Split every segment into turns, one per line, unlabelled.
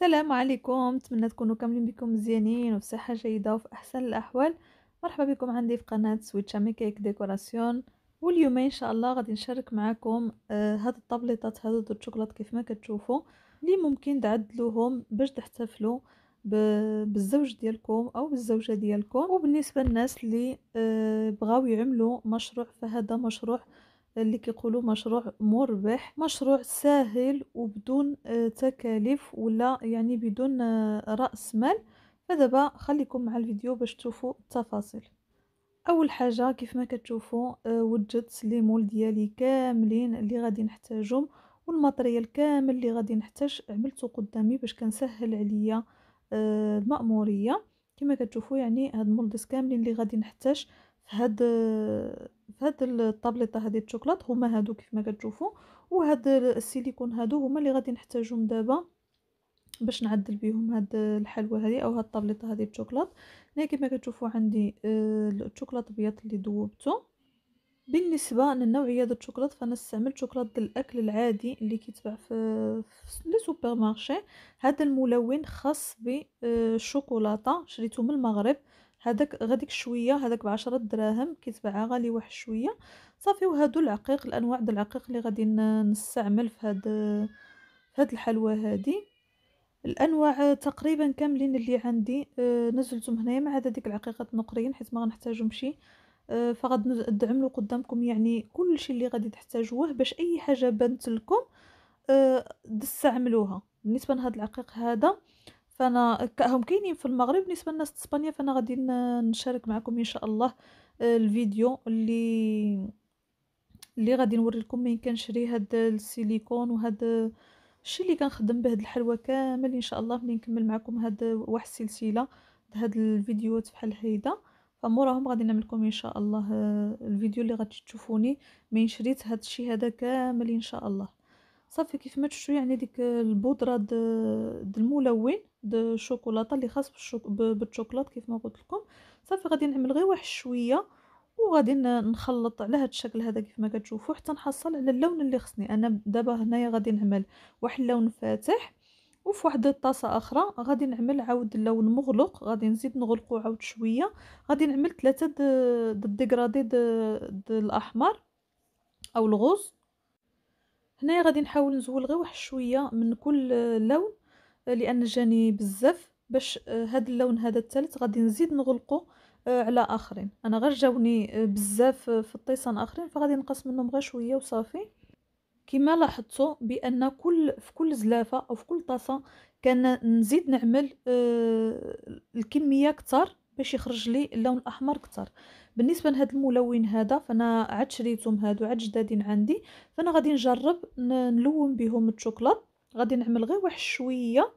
السلام عليكم نتمنى تكونوا كاملين بكم مزيانين وبصحه جيده وفي احسن الاحوال مرحبا بكم عندي في قناه سويتشا ميكيك ديكوراسيون واليوم ان شاء الله غادي نشارك معكم آه هاد الطابليطات هادو دو الشوكولات كيف ما كتشوفوا اللي ممكن تعدلوهم باش تحتفلوا بالزوج ديالكم او بالزوجه ديالكم وبالنسبه للناس اللي آه، بغاو يعملوا مشروع فهذا مشروع اللي كيقولوا مشروع مربح مشروع ساهل وبدون آه، تكاليف ولا يعني بدون آه، راس مال فدابا خليكم مع الفيديو باش تشوفوا التفاصيل اول حاجه كيف ما كتشوفوا آه، وجدت لي مول ديالي كاملين اللي غادي نحتاجهم والماتريال كامل اللي غادي نحتاج عملته قدامي باش كنسهل عليا المأموريه كما كتشوفوا يعني هاد المولدس كاملين اللي غادي نحتاج هاد في هاد الطابليطه هادي الشوكولات هما هادو كيف ما وهاد السيليكون هادو هما اللي غادي نحتاجهم دابا باش نعدل بهم هاد الحلوى هادي او هاد الطابليطه هادي الشوكولات هنا كيفما كتشوفو عندي آه، الشوكولات بيض اللي دوبتو بالنسبه للنوعيه ديال الشوكولات فانا استعملت شوكولات الاكل العادي اللي كيتباع في لي سوبر مارشي هذا الملون خاص بالشوكولاته آه، شريته من المغرب هذاك غاديك شويه هذاك بعشرة دراهم كيتباع غالي واحد شويه صافي وهادو العقيق الانواع د العقيق اللي غادي نستعمل في هاد هاد الحلوى هادي الانواع تقريبا كاملين اللي عندي آه، نزلتهم هنايا مع عدا ديك العقيقات النقريين حيت ما غنحتاجهمش آه فغاد ندعملو قدامكم يعني كلشي اللي غادي تحتاجوه باش اي حاجه بانت لكم دستعملوها آه، تستعملوها بالنسبه لهاد العقيق هذا فانا هم كاينين في المغرب بالنسبه في اسبانيا فانا غادي نشارك معكم ان شاء الله آه، الفيديو اللي اللي غادي نوري لكم مين كنشري هاد السيليكون وهاد الشيء اللي كنخدم به هاد الحلوى كامل ان شاء الله ملي نكمل معكم هاد واحد السلسله هاد الفيديوهات بحال هيدا فموراهم غادي نعمل لكم ان شاء الله آه، الفيديو اللي غادي تشوفوني من شريت هاد الشيء هذا كامل ان شاء الله صافي كيف ما تشوفوا يعني ديك البودره د الملون د الشوكولاته اللي خاص بالشوك... بالشوكولاط كيف ما قلت لكم صافي غادي نعمل غير واحد شويه وغادي نخلط على هذا الشكل هذا كيف ما كتشوفوا حتى نحصل على اللون اللي خصني انا دابا هنايا غادي نعمل واحد اللون فاتح وفي واحد الطاسه اخرى غادي نعمل عاود اللون مغلق غادي نزيد نغلقو عاود شويه غادي نعمل ثلاثه د الديغرادي د الاحمر او الغوز هنايا غادي نحاول نزول غير واحد شويه من كل لون آه، لان جاني بزاف باش آه، هاد اللون هذا الثالث غادي نزيد نغلقه آه، على اخرين انا غير جاوني بزاف في الطيسان اخرين فغادي نقص منهم غير شويه وصافي كما لاحظتوا بان كل في كل زلافه او في كل طاسه كان نزيد نعمل الكميه كتر باش يخرج لي اللون الاحمر اكثر بالنسبه لهذا الملون هذا فانا عاد شريتهم هادو عاد جدادين عندي فانا غادي نجرب نلون بهم الشوكولاط غادي نعمل غير واحد شويه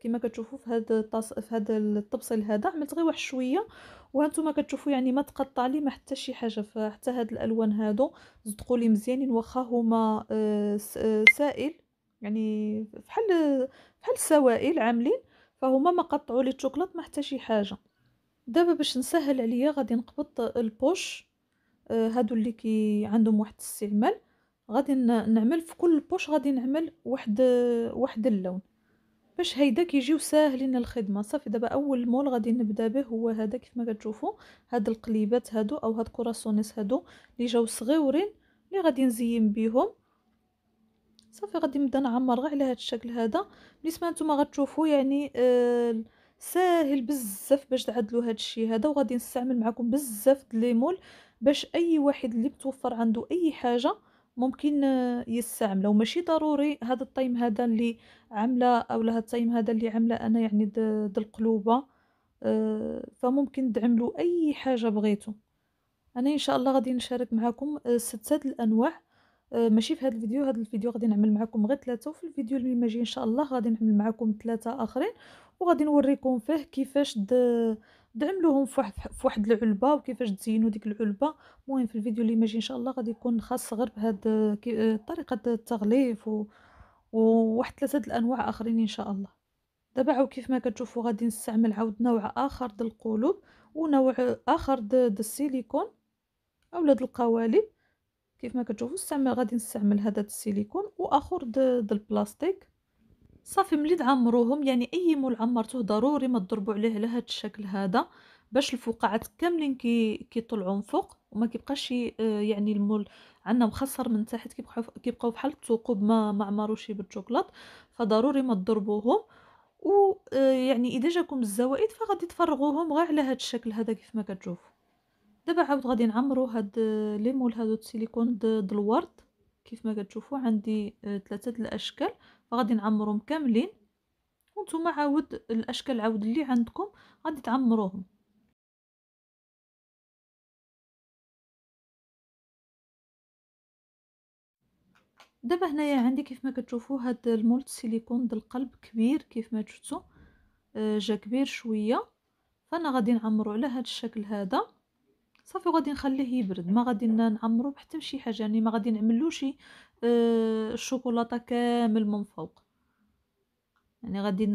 كما كتشوفوا في هذا الطاس في هذا الطبسيل هذا عملت غير واحد شويه وهانتوما كتشوفوا يعني ما تقطع لي ما حتى شي حاجه فحتى هاد الالوان هادو صدقوا لي مزيانين واخا هما آه، آه، سائل يعني بحال بحال السوائل عاملين فهما ما قطعوا لي الشوكولاط ما حتى شي حاجه دابا باش نسهل عليا غادي نقبط البوش آه، هادو اللي كي عندهم واحد الاستعمال غادي نعمل في كل بوش غادي نعمل واحد واحد اللون باش هيدا كيجيو ساهلين الخدمه صافي دابا اول مول غادي نبدا به هو هذا كيف ما كتشوفوا هاد القليبات هادو او هاد كوراسونيس هادو اللي جاو صغيورين اللي غادي نزين بيهم صافي غادي نبدا نعمر غير على هاد الشكل هذا بالنسبه نتوما غتشوفوا يعني آه ساهل بزاف باش تعدلوا هذا الشيء هذا وغادي نستعمل معكم بزاف ليمول باش اي واحد اللي متوفر عنده اي حاجه ممكن آه، يستعمله وماشي ضروري هذا الطيم هذا اللي عامله اولا لها الطيم هذا اللي عامله انا يعني د القلوبه آه، فممكن تعملوا اي حاجه بغيتو انا ان شاء الله غادي نشارك معكم آه، ستة الانواع آه، ماشي في هذا الفيديو هذا الفيديو غادي نعمل معكم غير ثلاثه وفي الفيديو اللي ماجي ان شاء الله غادي نعمل معكم ثلاثه اخرين وغادي نوريكم فيه كيفاش دعملوهم في واحد العلبه وكيفاش تزينوا ديك العلبه المهم في الفيديو اللي ماجي ان شاء الله غادي يكون خاص غير بهاد آه، طريقه التغليف و... وواحد ثلاثه الانواع اخرين ان شاء الله دابا عاود كيف ما كتشوفوا غادي نستعمل عاود نوع اخر د القلوب ونوع اخر د السيليكون اولا د القوالب كيف ما كتشوفوا نستعمل غادي نستعمل هذا السيليكون واخر د البلاستيك صافي ملي تعمروهم يعني اي مول عمرتوه ضروري ما تضربوا عليه على هذا الشكل هذا باش الفقاعات كاملين كي كيطلعوا من فوق وما كيبقاش آه، يعني المول عندنا مخسر من تحت كيبقاو كيبقاو بحال الثقوب ما ما عمروش بالشوكولات فضروري ما تضربوهم ويعني آه، اذا جاكم الزوائد فغادي تفرغوهم غير على هذا الشكل هذا كيف ما كتشوفوا دابا عاود غادي نعمرو هاد آه، مول هادو سيليكون د الورد كيف ما كتشوفوا عندي آه، ثلاثه د الاشكال فغادي نعمرهم كاملين وانتم عاود الاشكال عاود اللي عندكم غادي تعمروهم دابا هنايا عندي كيف ما كتشوفوا هاد المولت سيليكون د القلب كبير كيف ما شفتوا آه، جا كبير شويه فانا غادي نعمرو على هاد الشكل هذا صافي وغادي نخليه يبرد ما غادي نعمرو بحتى شي حاجه يعني ما غادي نعملوش آه الشوكولاته كامل من فوق يعني غادي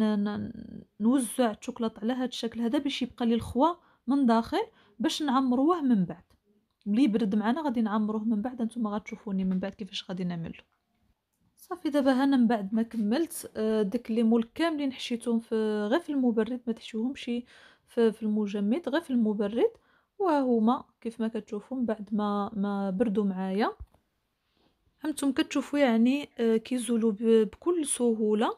نوزع الشوكولاط على هذا الشكل هذا باش يبقى لي الخوا من داخل باش نعمروه من بعد ملي يبرد معنا غادي نعمروه من بعد نتوما غتشوفوني من بعد كيفاش غادي نعمل صافي دابا انا من بعد ما كملت آه، داك لي مول كاملين حشيتهم في غير في المبرد ما تحشيوهمش في, في المجمد غير في المبرد وهما كيف ما كتشوفوا من بعد ما ما بردوا معايا هانتم كتشوفوا يعني آه، كيزولوا بكل سهوله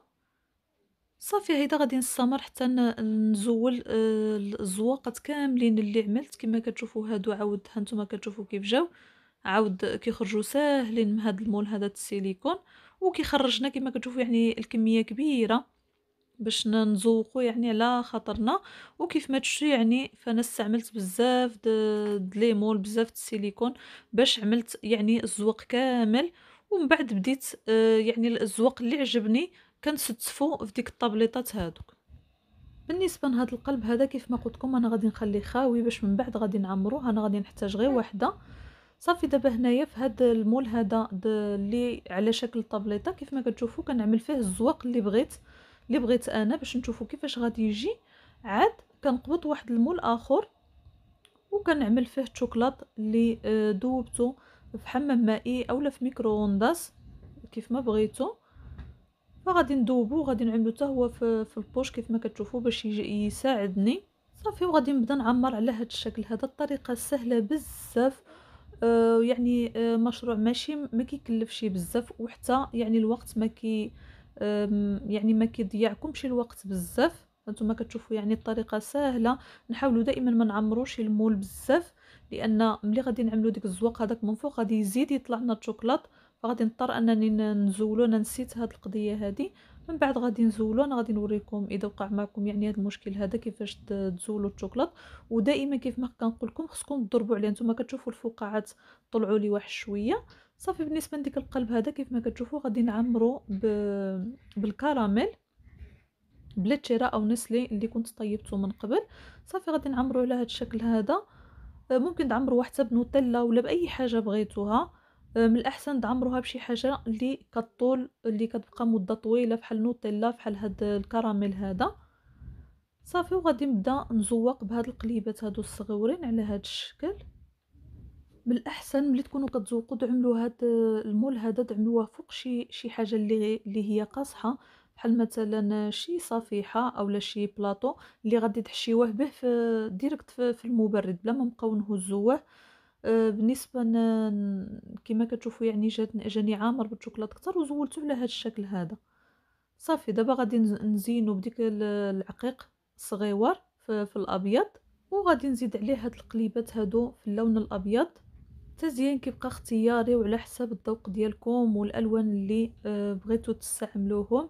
صافي هيدا غادي نستمر حتى نزول آه، الزواقات كاملين اللي عملت كما كتشوفوا هادو عاود هانتوما كتشوفوا كيف جاو عاود كيخرجوا ساهلين من هاد المول هذا السيليكون وكيخرجنا كما كتشوفوا يعني الكميه كبيره باش نذوقوا يعني على خاطرنا وكيف ما تشري يعني فانا استعملت بزاف د ليمون بزاف د السيليكون باش عملت يعني الزوق كامل ومن بعد بديت آه يعني الزوق اللي عجبني كنستفو في ديك الطابليطات هادوك بالنسبه لهاد القلب هذا كيف ما قلت انا غادي نخليه خاوي باش من بعد غادي نعمروه انا غادي نحتاج غير وحده صافي دابا هنايا في هاد المول هذا اللي على شكل طابليطه كيف ما كتشوفوا كنعمل فيه الزواق اللي بغيت اللي بغيت انا باش نشوفوا كيفاش غادي يجي عاد كنقبض واحد المول اخر وكنعمل فيه الشوكولات اللي ذوبته آه، في حمام مائي اولا في ميكروونداس كيف ما بغيتو فغادي ندوبو غادي نعملو حتى هو في, في البوش كيف ما كتشوفوا باش يساعدني صافي وغادي نبدا نعمر على هذا الشكل هذا الطريقه سهله بزاف آه يعني آه مشروع ماشي ما كيكلفش بزاف وحتى يعني الوقت ما كي يعني ما كيضيعكمش الوقت بزاف انتم كتشوفوا يعني الطريقه سهله نحاولوا دائما ما نعمروش المول بزاف لان ملي غادي نعملوا ديك الزواق هذاك من فوق غادي يزيد يطلع لنا الشوكولاط فغادي نضطر انني نزولو انا نسيت هاد القضيه هادي من بعد غادي نزولو انا غادي نوريكم اذا وقع معكم يعني هاد المشكل هذا كيفاش تزولوا الشوكولاط ودائما كيف ما كنقول لكم خصكم تضربوا عليه هانتوما كتشوفوا الفقاعات طلعوا لي واحد شويه صافي بالنسبه لديك القلب هذا كيف ما كتشوفوا غادي نعمرو ب... بالكراميل بلا تشيرا او نسلي اللي كنت طيبته من قبل صافي غادي نعمرو على هذا الشكل هذا آه، ممكن تعمروه حتى بنوتيلا ولا باي حاجه بغيتوها آه، من الاحسن تعمروها بشي حاجه اللي كطول اللي كتبقى مده طويله بحال نوتيلا بحال هاد الكراميل هذا صافي وغادي نبدا نزوق بهاد القليبات هادو الصغورين على هاد الشكل بالاحسن ملي تكونوا كتزوقوا تعملوا هاد المول هذا تعملوه فوق شي شي حاجه اللي اللي هي قاصحه بحال مثلا شي صفيحه اولا شي بلاطو اللي غادي تحشيوه به في ديريكت في, المبرد بلا ما نبقاو نهزوه آه، بالنسبه كما كتشوفوا يعني جات جاني عامر بالشوكولاته كتر وزولته على هذا الشكل هذا صافي دابا غادي نزينو بديك العقيق صغيور في, في الابيض وغادي نزيد عليه هاد القليبات هادو في اللون الابيض التزيين كيبقى اختياري وعلى حسب الذوق ديالكم والالوان اللي آه، بغيتو تستعملوهم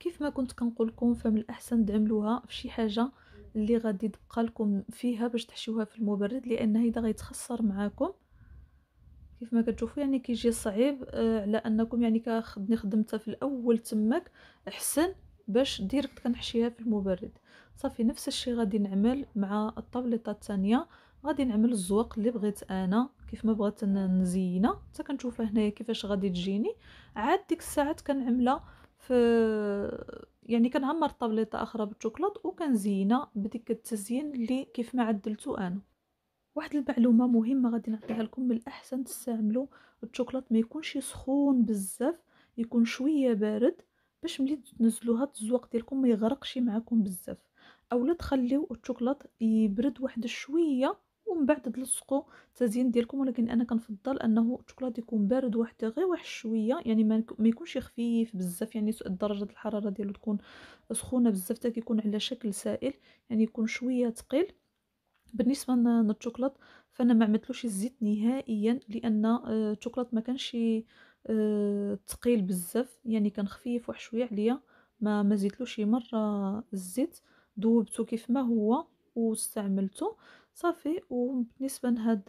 كيف ما كنت كنقول لكم فمن الاحسن تعملوها فشي حاجه اللي غادي تبقى لكم فيها باش تحشيوها في المبرد لان اذا غيتخسر معاكم كيف ما كتشوفوا يعني كيجي صعيب آه، على انكم يعني كنخدني خدمتها في الاول تماك احسن باش ديريكت كنحشيها في المبرد صافي نفس الشيء غادي نعمل مع الطابليطه الثانيه غادي نعمل الزواق اللي بغيت انا كيف ما بغيت نزينه حتى كنشوفها هنايا كيفاش غادي تجيني عاد ديك الساعات كنعملها في يعني كنعمر طابليطه اخرى بالشوكولاط وكنزينها بديك التزيين اللي كيف ما عدلتو انا واحد المعلومه مهمه غادي نعطيها لكم من الاحسن تستعملوا الشوكولاط ما يكونش سخون بزاف يكون شويه بارد باش ملي تنزلوها الزواق ديالكم ما يغرقش معكم بزاف اولا تخليو الشوكولاط يبرد واحد شويه ومن بعد تلصقوا التزيين ديالكم ولكن انا كنفضل انه الشوكولاط يكون بارد واحد غير واحد شويه يعني ما يكونش خفيف بزاف يعني درجه الحراره ديالو تكون سخونه بزاف حتى كيكون على شكل سائل يعني يكون شويه ثقيل بالنسبه للشوكولاط فانا ما عملتلوش الزيت نهائيا لان آه، الشوكولاط ما كانش ثقيل آه، بزاف يعني كان خفيف واحد شويه عليا ما ما زيتلوش مره الزيت ذوبته كيف ما هو واستعملته صافي وبالنسبه لهاد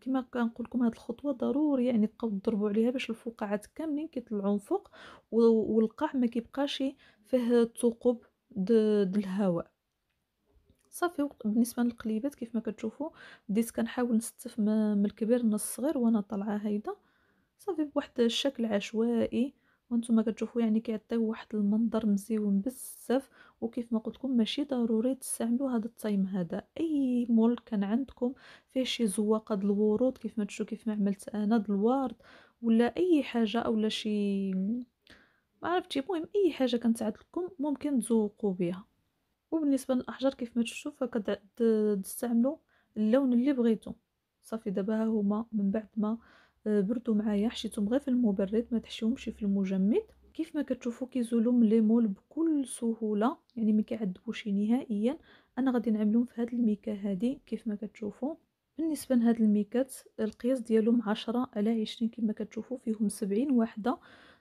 كما كنقول لكم هاد الخطوه ضروري يعني تبقاو تضربوا عليها باش الفقاعات كاملين كيطلعوا الفوق فوق والقاع ما كيبقاش فيه ثقوب د الهواء صافي بالنسبه للقليبات كيف ما كتشوفوا بديت كنحاول نستف من الكبير للصغير وانا طالعه هيدا صافي بواحد الشكل عشوائي وانتم كتشوفوا يعني كيعطيو واحد المنظر مزيون بزاف وكيف ما قلت لكم ماشي ضروري تستعملوا هذا التايم هذا اي مول كان عندكم فيه شي زواقه د الورود كيف ما تشوفوا كيف ما عملت انا د الورد ولا اي حاجه اولا شي ما عرفتي المهم اي حاجه كانت لكم ممكن تزوقوا بها وبالنسبه للاحجار كيف ما تشوفوا فكتستعملوا اللون اللي بغيتو صافي دابا هما من بعد ما بردوا معايا حشيتهم غير في المبرد ما تحشيهمش في المجمد كيف ما كتشوفوا كيزولوا من ليمول بكل سهوله يعني ما كيعذبوش نهائيا انا غادي نعملهم في هذه الميكا هذه كيف ما كتشوفوا بالنسبه لهاد الميكات القياس ديالهم عشرة على عشرين كما كتشوفوا فيهم سبعين وحده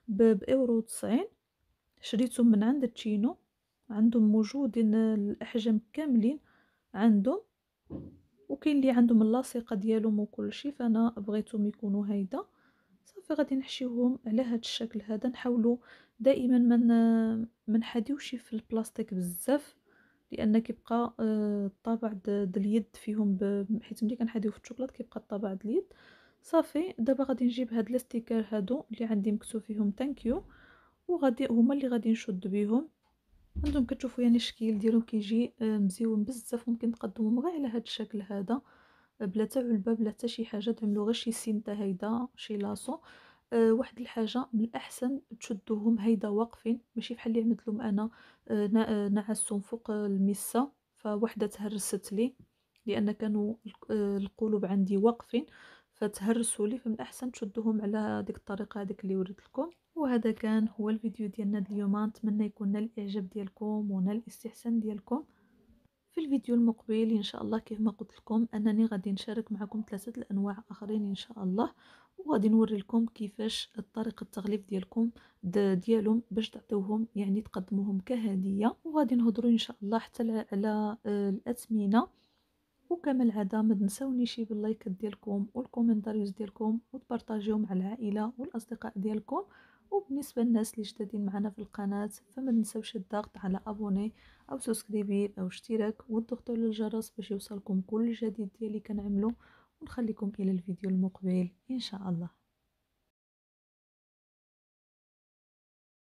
باورو تسعين شريتهم من عند تشينو عندهم موجودين الاحجام كاملين عندهم وكاين اللي عندهم اللاصقه ديالهم وكلشي فانا بغيتهم يكونوا هيدا صافي غادي نحشيوهم على هذا الشكل هذا نحاولوا دائما ما منحديوش في البلاستيك بزاف لان كيبقى الطابع آه، ديال اليد فيهم حيت ملي كنحديو في الشوكولاط كيبقى الطابع ديال اليد صافي دابا غادي نجيب هاد الاستيكر هادو اللي عندي مكتوب فيهم ثانك يو وغادي هما اللي غادي نشد بيهم عندهم كتشوفوا يعني الشكل ديالهم كيجي آه، مزيون بزاف ممكن تقدمهم غير على هذا الشكل هذا آه، بلا تاع علبه بلا حتى شي حاجه تعملوا غير شي سنته هيدا شي لاصو أه واحد الحاجه من الاحسن تشدوهم هيدا واقفين ماشي بحال اللي عملت لهم انا آه، نعسهم فوق المسه فواحده تهرست لي لان كانوا القلوب عندي واقفين فتهرسوا لي فمن الاحسن تشدوهم على هذيك الطريقه هذيك اللي وريت لكم وهذا كان هو الفيديو ديالنا اليوم نتمنى يكون نال الاعجاب ديالكم ونال الاستحسان ديالكم في الفيديو المقبل ان شاء الله كيف ما قلت لكم انني غادي نشارك معكم ثلاثه الانواع اخرين ان شاء الله وغادي نوري لكم كيفاش الطريقه التغليف ديالكم ديالهم باش تعطيوهم يعني تقدموهم كهديه وغادي نهضروا ان شاء الله حتى على آه، الاثمنه وكما العاده ما تنساونيش باللايكات ديالكم والكومنتاريوز ديالكم وتبارطاجيو مع العائله والاصدقاء ديالكم وبالنسبة للناس اللي جدادين معنا في القناة فما تنساوش الضغط على أبوني أو سبسكريبي أو اشتراك وتضغطوا على الجرس باش يوصلكم كل جديد ديالي كنعملو ونخليكم إلى الفيديو المقبل إن شاء الله